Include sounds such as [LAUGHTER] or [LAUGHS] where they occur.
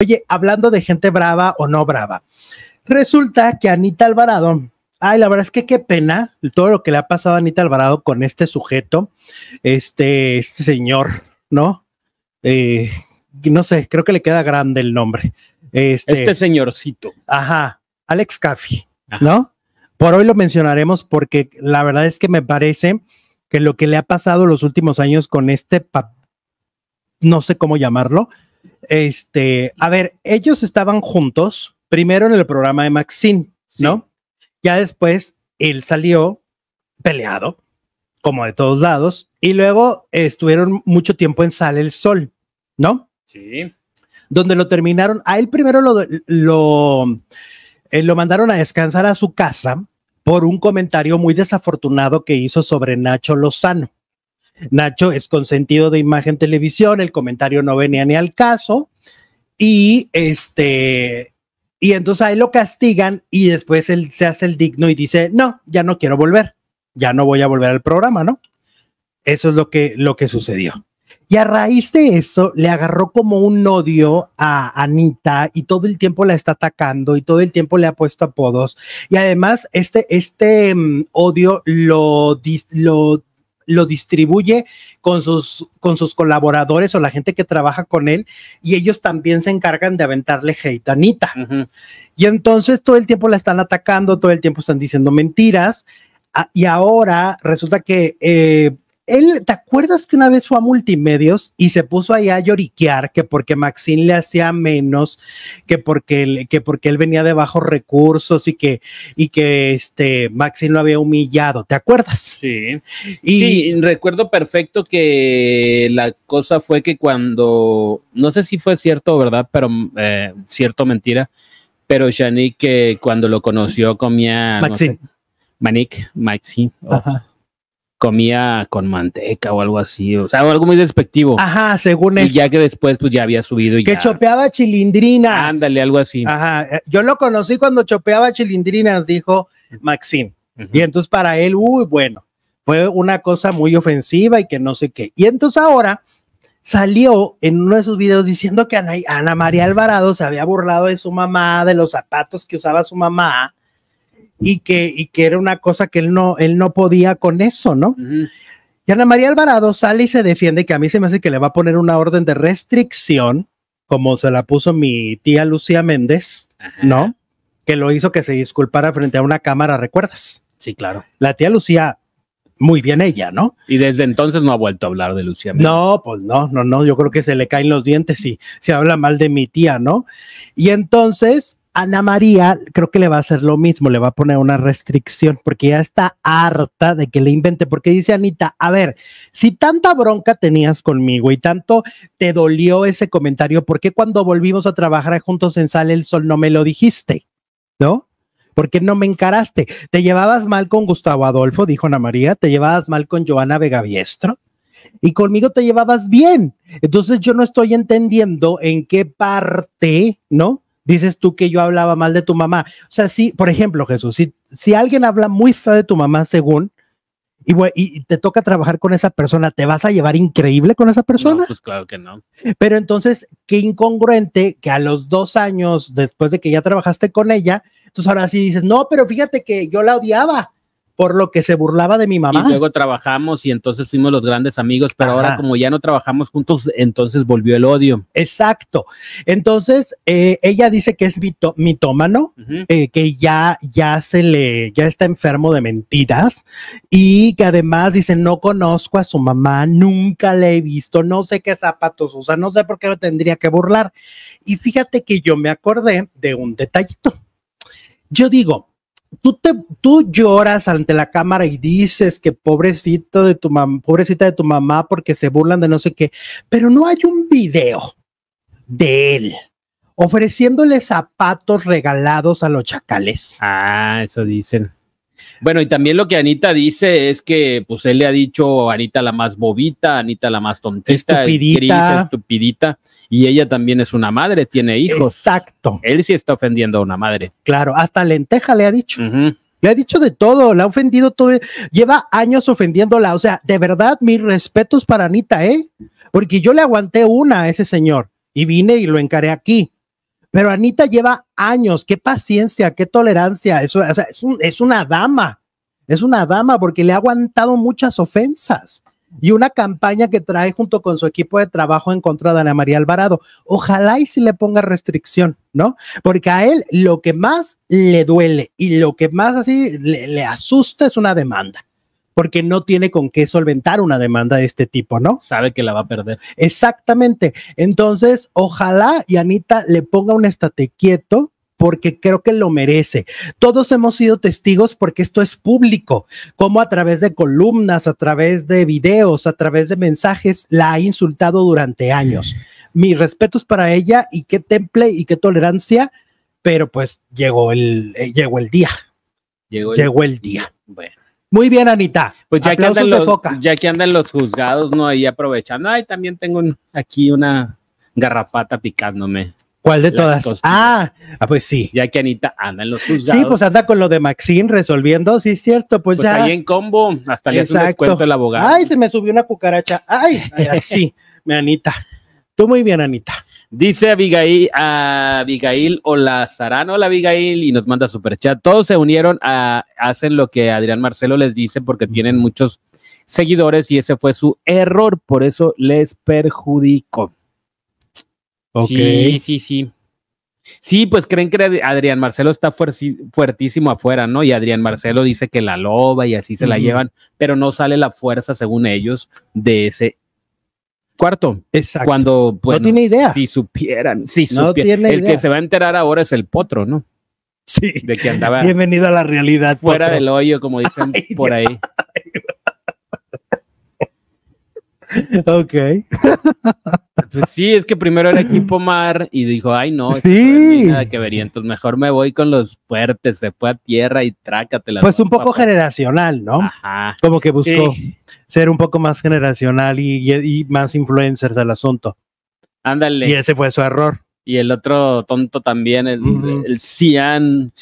Oye, hablando de gente brava o no brava, resulta que Anita Alvarado, ay, la verdad es que qué pena todo lo que le ha pasado a Anita Alvarado con este sujeto, este, este señor, ¿no? Eh, no sé, creo que le queda grande el nombre. Este, este señorcito. Ajá, Alex Caffey, ¿no? Por hoy lo mencionaremos porque la verdad es que me parece que lo que le ha pasado los últimos años con este, no sé cómo llamarlo, este, a ver, ellos estaban juntos primero en el programa de Maxine, ¿no? Ya después él salió peleado, como de todos lados, y luego estuvieron mucho tiempo en Sale el Sol, ¿no? Sí. Donde lo terminaron, a él primero lo, lo eh, mandaron a descansar a su casa por un comentario muy desafortunado que hizo sobre Nacho Lozano. Nacho es consentido de imagen televisión, el comentario no venía ni al caso. Y este, y entonces ahí lo castigan y después él se hace el digno y dice, no, ya no quiero volver, ya no voy a volver al programa, ¿no? Eso es lo que, lo que sucedió. Y a raíz de eso le agarró como un odio a Anita y todo el tiempo la está atacando y todo el tiempo le ha puesto apodos. Y además este, este mm, odio lo, lo lo distribuye con sus, con sus colaboradores o la gente que trabaja con él y ellos también se encargan de aventarle hate a Anita. Y entonces todo el tiempo la están atacando, todo el tiempo están diciendo mentiras. Ah, y ahora resulta que eh, él, ¿te acuerdas que una vez fue a multimedios y se puso ahí a lloriquear que porque Maxine le hacía menos, que porque él, que porque él venía de bajos recursos y que, y que este Maxine lo había humillado? ¿Te acuerdas? Sí. Y sí, recuerdo perfecto que la cosa fue que cuando, no sé si fue cierto, ¿verdad? Pero eh, cierto mentira, pero Yannick que cuando lo conoció comía... Maxine. No Manic, Maxine. Ajá comía con manteca o algo así, o sea, algo muy despectivo. Ajá, según él. Y ya que después, pues ya había subido y Que chopeaba chilindrinas. Ándale, algo así. Ajá, eh, yo lo conocí cuando chopeaba chilindrinas, dijo Maxim. Y entonces para él, uy, bueno, fue una cosa muy ofensiva y que no sé qué. Y entonces ahora salió en uno de sus videos diciendo que Ana María Alvarado se había burlado de su mamá, de los zapatos que usaba su mamá y que, y que era una cosa que él no, él no podía con eso, ¿no? Y Ana María Alvarado sale y se defiende que a mí se me hace que le va a poner una orden de restricción, como se la puso mi tía Lucía Méndez, ¿no? Que lo hizo que se disculpara frente a una cámara, ¿recuerdas? Sí, claro. La tía Lucía, muy bien ella, ¿no? Y desde entonces no ha vuelto a hablar de Lucía Méndez. No, pues no, no, no, yo creo que se le caen los dientes si se habla mal de mi tía, ¿no? Y entonces Ana María creo que le va a hacer lo mismo, le va a poner una restricción porque ya está harta de que le invente, porque dice Anita, a ver, si tanta bronca tenías conmigo y tanto te dolió ese comentario, ¿por qué cuando volvimos a trabajar juntos en Sale el Sol no me lo dijiste? ¿No? ¿Por qué no me encaraste? ¿Te llevabas mal con Gustavo Adolfo? Dijo Ana María, ¿te llevabas mal con Joana Vegaviestro? Y conmigo te llevabas bien. Entonces yo no estoy entendiendo en qué parte, ¿no? dices tú que yo hablaba mal de tu mamá. O sea, sí, por ejemplo, Jesús, si, si alguien habla muy feo de tu mamá, según, y, y, te toca trabajar con esa persona, ¿te vas a llevar increíble con esa persona? pues claro que no. Pero entonces, qué incongruente que a los dos años después de que ya trabajaste con ella, entonces ahora sí dices, no, pero fíjate que yo la odiaba por lo que se burlaba de mi mamá. Y luego trabajamos y entonces fuimos los grandes amigos, pero ahora como ya no trabajamos juntos, entonces volvió el odio. Exacto. Entonces, eh, ella dice que es mitómano, eh, que ya, ya se le, ya está enfermo de mentiras y que además dice, no conozco a su mamá, nunca la he visto, no sé qué zapatos usa, no sé por qué me tendría que burlar. Y fíjate que yo me acordé de un detallito. Yo digo, tú, te, tú lloras ante la cámara y dices que pobrecito de tu mamá, pobrecita de tu mamá porque se burlan de no sé qué, pero no hay un video de él ofreciéndole zapatos regalados a los chacales. Ah, eso dicen. Bueno, y también lo que Anita dice es que, pues, él le ha dicho Anita la más bobita, Anita la más tonta, estupidita, estupidita y ella también es una madre, tiene hijos. Exacto. Él sí está ofendiendo a una madre. Claro, hasta lenteja le ha dicho. Le ha dicho de todo, la ha ofendido todo. Lleva años ofendiéndola. O sea, de verdad, mis respetos para Anita, ¿eh? Porque yo le aguanté una a ese señor y vine y lo encaré aquí. Pero Anita lleva años, qué paciencia, qué tolerancia, Eso, es, una dama, es una dama porque le ha aguantado muchas ofensas y una campaña que trae junto con su equipo de trabajo en contra de Ana María Alvarado. Ojalá y si le ponga restricción, ¿no? Porque a él lo que más le duele y lo que más así le asusta es una demanda porque no tiene con qué solventar una demanda de este tipo, ¿no? Sabe que la va a perder. Exactamente. Entonces, ojalá y Anita le ponga un estate quieto porque creo que lo merece. Todos hemos sido testigos porque esto es público, como a través de columnas, a través de videos, a través de mensajes, la ha insultado durante años. Mis respetos para ella y qué temple y qué tolerancia, pero pues llegó el, eh, llegó el día. Llegó llegó el día. Bueno. Muy bien, Anita. Pues ya, que andan, los, ya que los juzgados, ¿no? Ahí aprovechando. Ay, también tengo aquí una garrapata picándome. ¿Cuál de todas? Ah, ah, pues sí. Ya que Anita anda en los juzgados. Sí, pues anda con lo de Maxine resolviendo, sí es cierto, pues, pues ya. ahí en combo, hasta le hace un el abogado. Ay, se me subió una cucaracha. Ay, ay sí, me Anita. Tú muy bien, Anita. Dice Abigail, a Abigail Olazarán, hola Abigail, y nos manda super chat Todos se unieron a, hacen lo que Adrián Marcelo les dice porque tienen muchos seguidores y ese fue su error, por eso les perjudicó. Sí, sí, sí. Sí, pues creen que Adrián Marcelo está fuertísimo afuera, ¿no? Y Adrián Marcelo dice que la loba y así se la llevan, pero no sale la fuerza, según ellos, de ese cuarto. Exacto. Cuando, bueno, no idea. Si supieran, si supieran. el que se va a enterar ahora es el potro, ¿no? Sí. De que andaba. Bienvenido a la realidad. Fuera del hoyo, como [LAUGHS] dicen por ahí. [LAUGHS] ok. Pues sí, es que primero era equipo [LAUGHS] mar y dijo, ay no, nada que vería, entonces mejor me voy con los fuertes, se fue a tierra y trácatela. Pues un poco generacional, ¿no? Ajá. Como que buscó ser un poco más generacional y, más influencers del asunto. Ándale. Y ese fue su error. Y el otro tonto también, el, el Cian,